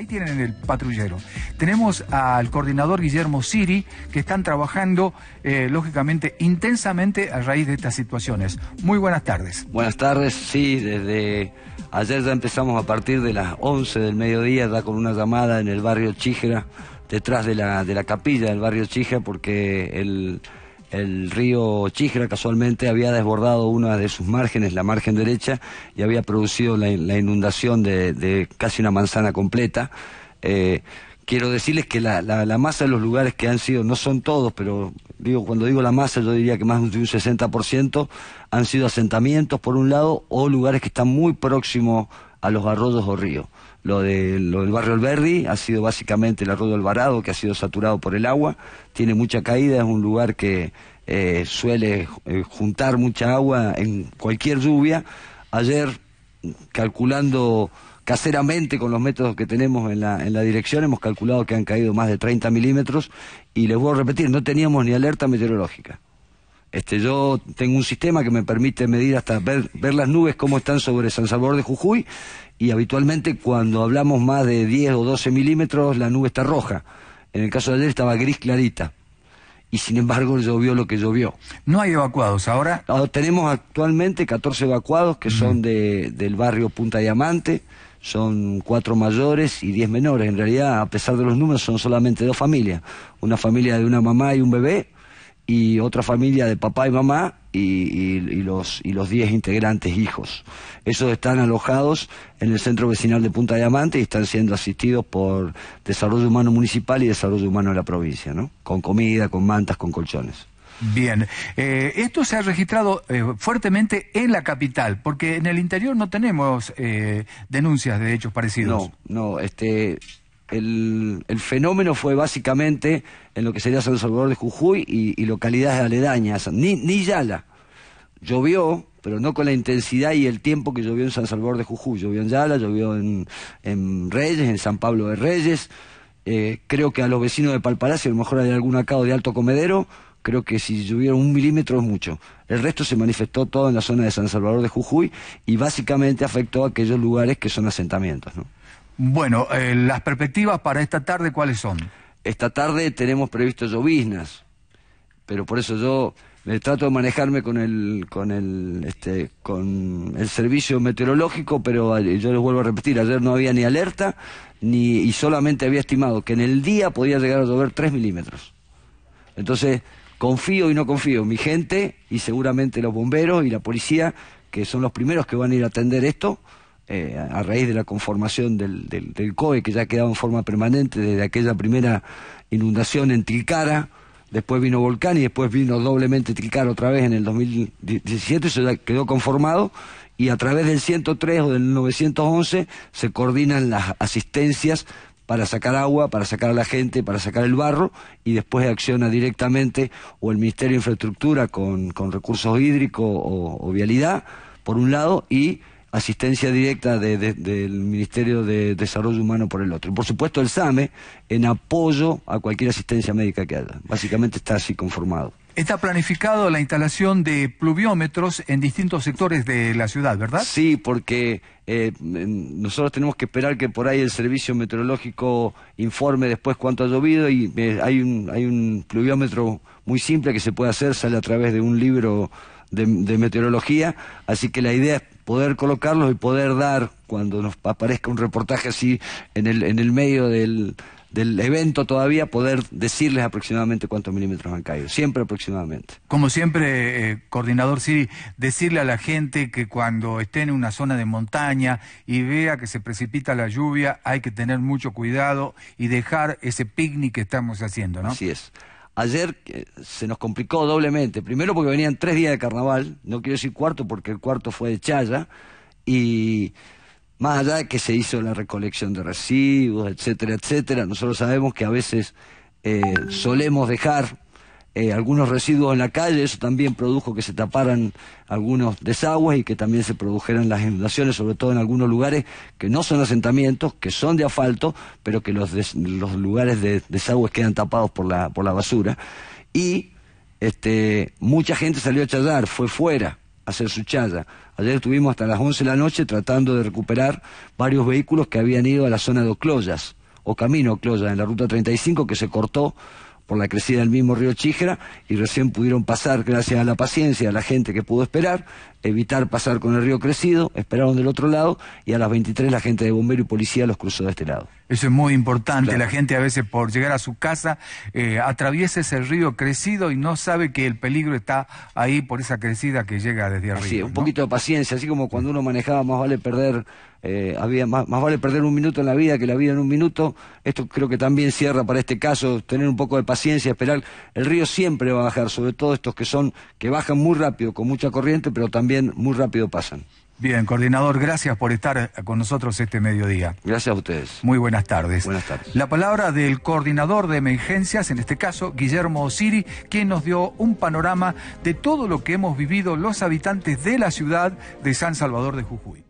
Ahí tienen el patrullero. Tenemos al coordinador Guillermo Siri, que están trabajando, eh, lógicamente, intensamente a raíz de estas situaciones. Muy buenas tardes. Buenas tardes, sí, desde ayer ya empezamos a partir de las 11 del mediodía, da con una llamada en el barrio Chijera, detrás de la, de la capilla del barrio Chijera, porque el el río Chigra casualmente había desbordado una de sus márgenes, la margen derecha, y había producido la, inundación de, casi una manzana completa. Eh, quiero decirles que la, masa de los lugares que han sido, no son todos, pero digo cuando digo la masa yo diría que más de un 60% han sido asentamientos por un lado o lugares que están muy próximos a los arroyos o ríos. Lo, de, lo del barrio Alberdi ha sido básicamente el arroyo Alvarado, que ha sido saturado por el agua, tiene mucha caída, es un lugar que eh, suele eh, juntar mucha agua en cualquier lluvia. Ayer, calculando caseramente con los métodos que tenemos en la, en la dirección, hemos calculado que han caído más de 30 milímetros y les voy a repetir, no teníamos ni alerta meteorológica. Este, yo tengo un sistema que me permite medir hasta ver, las nubes cómo están sobre San Salvador de Jujuy y habitualmente cuando hablamos más de 10 o 12 milímetros la nube está roja. En el caso de ayer estaba gris clarita y sin embargo llovió lo que llovió. No hay evacuados ahora. Ah, tenemos actualmente 14 evacuados que son de, del barrio Punta Diamante, son cuatro mayores y 10 menores. En realidad, a pesar de los números, son solamente dos familias, una familia de una mamá y un bebé y otra familia de papá y mamá y, los y los 10 integrantes hijos. Esos están alojados en el centro vecinal de Punta Diamante y están siendo asistidos por Desarrollo Humano Municipal y Desarrollo Humano de la provincia, ¿no? Con comida, con mantas, con colchones. Bien, eh, esto se ha registrado eh, fuertemente en la capital, porque en el interior no tenemos eh, denuncias de hechos parecidos. No, no, este, el, fenómeno fue básicamente en lo que sería San Salvador de Jujuy y, localidades aledañas, ni, ni Yala. Llovió, pero no con la intensidad y el tiempo que llovió en San Salvador de Jujuy. Llovió en Yala, llovió en, Reyes, en San Pablo de Reyes. Eh, creo que a los vecinos de Palpalacio, a lo mejor hay algún acado de Alto Comedero, creo que si llovieron un milímetro es mucho. El resto se manifestó todo en la zona de San Salvador de Jujuy y básicamente afectó a aquellos lugares que son asentamientos. ¿no? Bueno, eh, las perspectivas para esta tarde, ¿cuáles son? Esta tarde tenemos previsto lloviznas, pero por eso yo me trato de manejarme con el, con el, este, con el servicio meteorológico, pero yo les vuelvo a repetir, ayer no había ni alerta, ni, y solamente había estimado que en el día podía llegar a llover 3 milímetros. Entonces, confío y no confío, mi gente y seguramente los bomberos y la policía, que son los primeros que van a ir a atender esto, eh, a raíz de la conformación del, del, COE, que ya quedaba en forma permanente desde aquella primera inundación en Tilcara, después vino Volcán y después vino doblemente Tilcara otra vez en el 2017, eso quedó conformado, y a través del 103 o del 911 se coordinan las asistencias para sacar agua, para sacar a la gente, para sacar el barro, y después acciona directamente o el Ministerio de Infraestructura con, recursos hídricos o vialidad, por un lado, y asistencia directa de, del Ministerio de Desarrollo Humano por el otro. Y por supuesto el SAME en apoyo a cualquier asistencia médica que haya. Básicamente está así conformado. Está planificado la instalación de pluviómetros en distintos sectores de la ciudad, ¿verdad? Sí, porque eh, nosotros tenemos que esperar que por ahí el servicio meteorológico informe después cuánto ha llovido y eh, hay, un, hay un pluviómetro muy simple que se puede hacer, sale a través de un libro de, de meteorología, así que la idea es poder colocarlos y poder dar, cuando nos aparezca un reportaje así en el, en el medio del, del evento todavía, poder decirles aproximadamente cuántos milímetros han caído, siempre aproximadamente. Como siempre, eh, coordinador Siri, decirle a la gente que cuando esté en una zona de montaña y vea que se precipita la lluvia, hay que tener mucho cuidado y dejar ese picnic que estamos haciendo, ¿no? Así es. Ayer eh, se nos complicó doblemente. Primero porque venían tres días de carnaval, no quiero decir cuarto porque el cuarto fue de Chaya, y más allá de que se hizo la recolección de recibos, etcétera, etcétera, nosotros sabemos que a veces eh, solemos dejar eh, algunos residuos en la calle, eso también produjo que se taparan algunos desagües y que también se produjeran las inundaciones, sobre todo en algunos lugares que no son asentamientos, que son de asfalto, pero que los, lugares de desagües quedan tapados por la, por la basura. Y este, mucha gente salió a chayar, fue fuera a hacer su chaya. Ayer estuvimos hasta las 11 de la noche tratando de recuperar varios vehículos que habían ido a la zona de Ocloyas, o camino cloyas Ocloyas, en la ruta 35 que se cortó por la crecida del mismo río Chijera, y recién pudieron pasar, gracias a la paciencia de la gente que pudo esperar, evitar pasar con el río crecido, esperaron del otro lado y a las 23 la gente de bombero y policía los cruzó de este lado. Eso es muy importante, la gente a veces por llegar a su casa eh, atraviesa ese río crecido y no sabe que el peligro está ahí por esa crecida que llega desde arriba. Sí, un poquito de paciencia, así como cuando uno manejaba más vale perder eh, había, más, vale perder un minuto en la vida que la vida en un minuto. Esto creo que también cierra para este caso, tener un poco de paciencia, esperar. El río siempre va a bajar, sobre todo estos que son, que bajan muy rápido, con mucha corriente, pero también muy rápido pasan. Bien, coordinador, gracias por estar con nosotros este mediodía. Gracias a ustedes. Muy buenas tardes. Buenas tardes. La palabra del coordinador de emergencias, en este caso Guillermo Osiri, quien nos dio un panorama de todo lo que hemos vivido los habitantes de la ciudad de San Salvador de Jujuy.